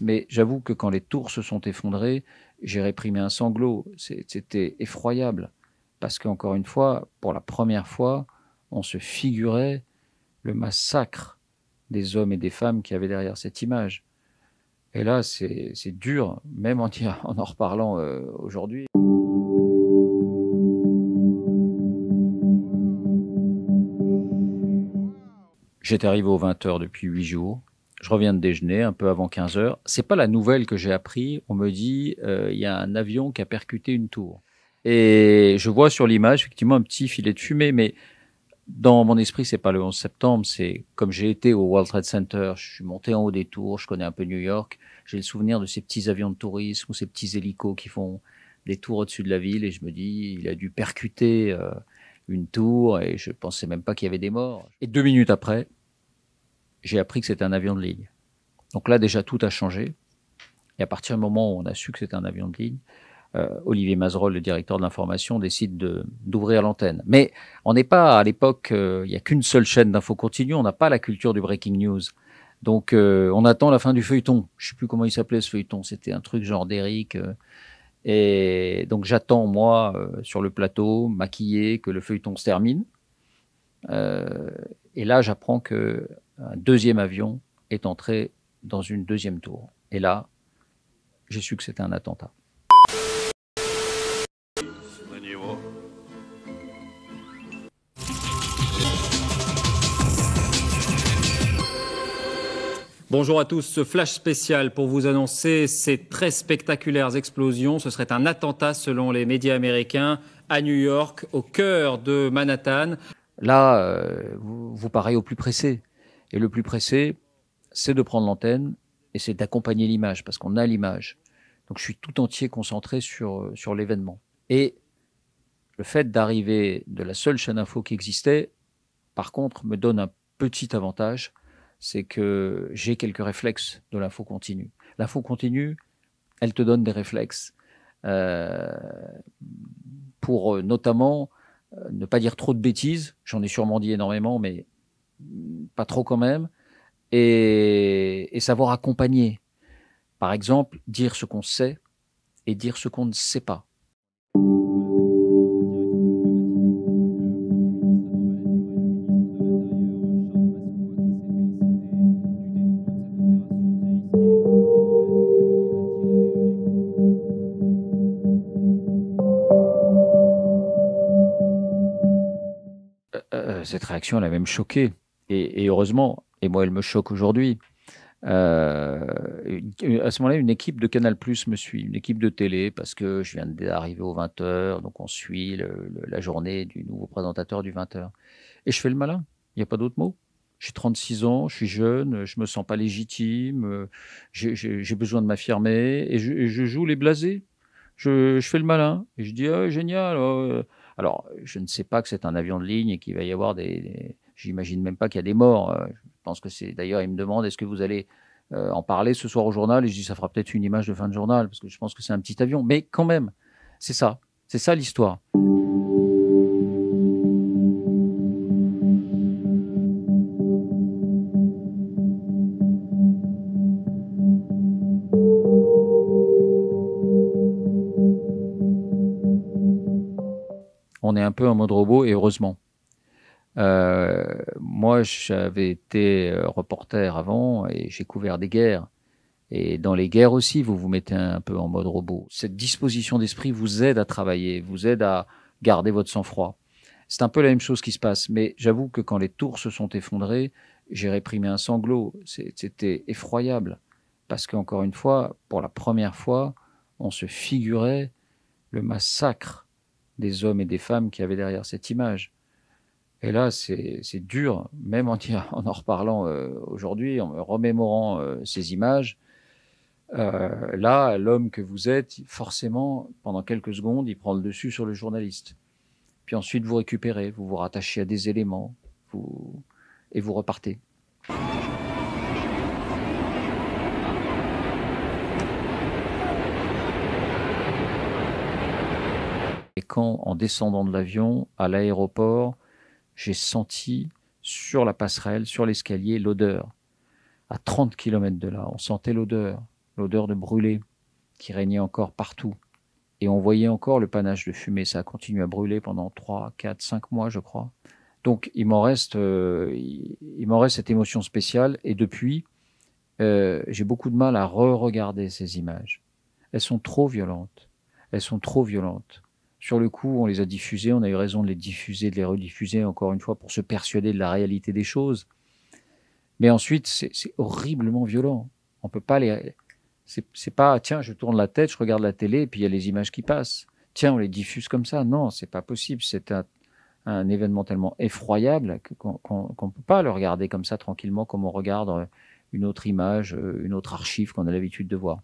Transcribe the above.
Mais j'avoue que quand les tours se sont effondrées, j'ai réprimé un sanglot. C'était effroyable. Parce qu'encore une fois, pour la première fois, on se figurait le massacre des hommes et des femmes qui avaient derrière cette image. Et là, c'est dur, même en, en, reparlant euh, aujourd'hui. J'étais arrivé aux 20h depuis 8 jours. Je reviens de déjeuner un peu avant 15 heures. C'est pas la nouvelle que j'ai appris. On me dit euh, il y a un avion qui a percuté une tour. Et je vois sur l'image effectivement un petit filet de fumée, mais dans mon esprit, c'est pas le 11 septembre, c'est comme j'ai été au World Trade Center, je suis monté en haut des tours, je connais un peu New York, j'ai le souvenir de ces petits avions de tourisme ou ces petits hélicos qui font des tours au-dessus de la ville et je me dis, il a dû percuter euh, une tour et je pensais même pas qu'il y avait des morts. Et deux minutes après, j'ai appris que c'était un avion de ligne. Donc là, déjà, tout a changé. Et à partir du moment où on a su que c'était un avion de ligne, euh, Olivier Mazerolle, le directeur de l'information, décide d'ouvrir l'antenne. Mais on n'est pas à l'époque, euh, il n'y a qu'une seule chaîne d'info continue, on n'a pas la culture du breaking news. Donc euh, on attend la fin du feuilleton. Je ne sais plus comment il s'appelait ce feuilleton, c'était un truc genre d'Eric. et donc j'attends, moi, sur le plateau, maquillé, que le feuilleton se termine et là, j'apprends qu'un deuxième avion est entré dans une deuxième tour. Et là, j'ai su que c'était un attentat. Bonjour à tous, ce flash spécial pour vous annoncer ces très spectaculaires explosions. Ce serait un attentat selon les médias américains à New York, au cœur de Manhattan. Là, euh, vous, vous parez au plus pressé. Et le plus pressé, c'est de prendre l'antenne et c'est d'accompagner l'image, parce qu'on a l'image. Donc je suis tout entier concentré sur, euh, sur l'événement. Et le fait d'arriver de la seule chaîne info qui existait, par contre, me donne un petit avantage, c'est que j'ai quelques réflexes de l'info continue. L'info continue, elle te donne des réflexes. Euh, pour notamment euh, ne pas dire trop de bêtises. J'en ai sûrement dit énormément, mais pas trop quand même. Et, savoir accompagner. Par exemple, dire ce qu'on sait et dire ce qu'on ne sait pas. Euh, cette réaction, elle a même choqué. Et, heureusement, et moi, elle me choque aujourd'hui. Euh, à ce moment-là, une équipe de Canal Plus me suit, une équipe de télé, parce que je viens d'arriver aux 20h, donc on suit la journée du nouveau présentateur du 20h. Et je fais le malin, il n'y a pas d'autre mot. J'ai 36 ans, je suis jeune, je me sens pas légitime, j'ai besoin de m'affirmer, et, je, joue les blasés. Je, fais le malin, et je dis, ah, génial, oh, alors, je ne sais pas que c'est un avion de ligne et qu'il va y avoir des. J'imagine même pas qu'il y a des morts. Euh, je pense que c'est. D'ailleurs, il me demande est-ce que vous allez euh, en parler ce soir au journal Et je dis ça fera peut-être une image de fin de journal parce que je pense que c'est un petit avion. Mais quand même, c'est ça. C'est ça l'histoire. on est un peu en mode robot et heureusement. Euh, moi, j'avais été euh, reporter avant et j'ai couvert des guerres. Et dans les guerres aussi, vous vous mettez un peu en mode robot. Cette disposition d'esprit vous aide à travailler, vous aide à garder votre sang-froid. C'est un peu la même chose qui se passe. Mais j'avoue que quand les tours se sont effondrées, j'ai réprimé un sanglot. C'était effroyable. Parce qu'encore une fois, pour la première fois, on se figurait le massacre des hommes et des femmes qui avaient derrière cette image. Et là, c'est dur, même en, en, reparlant euh, aujourd'hui, en remémorant euh, ces images. Euh, là, l'homme que vous êtes, forcément, pendant quelques secondes, il prend le dessus sur le journaliste. Puis ensuite, vous récupérez, vous vous rattachez à des éléments, vous, et vous repartez. Et quand, en descendant de l'avion, à l'aéroport, j'ai senti sur la passerelle, sur l'escalier, l'odeur. À 30 km de là, on sentait l'odeur, l'odeur de brûlé qui régnait encore partout. Et on voyait encore le panache de fumée. Ça a continué à brûler pendant 3, 4, 5 mois, je crois. Donc il m'en reste, euh, il m'en reste cette émotion spéciale. Et depuis, euh, j'ai beaucoup de mal à re-regarder ces images. Elles sont trop violentes. Elles sont trop violentes. Sur le coup, on les a diffusés, on a eu raison de les diffuser, de les rediffuser, encore une fois, pour se persuader de la réalité des choses. Mais ensuite, c'est horriblement violent. On peut pas les. C'est pas, tiens, je tourne la tête, je regarde la télé, et puis il y a les images qui passent. Tiens, on les diffuse comme ça. Non, c'est pas possible. C'est un, événement tellement effroyable qu'on ne peut pas le regarder comme ça tranquillement, comme on regarde euh, une autre image, euh, une autre archive qu'on a l'habitude de voir.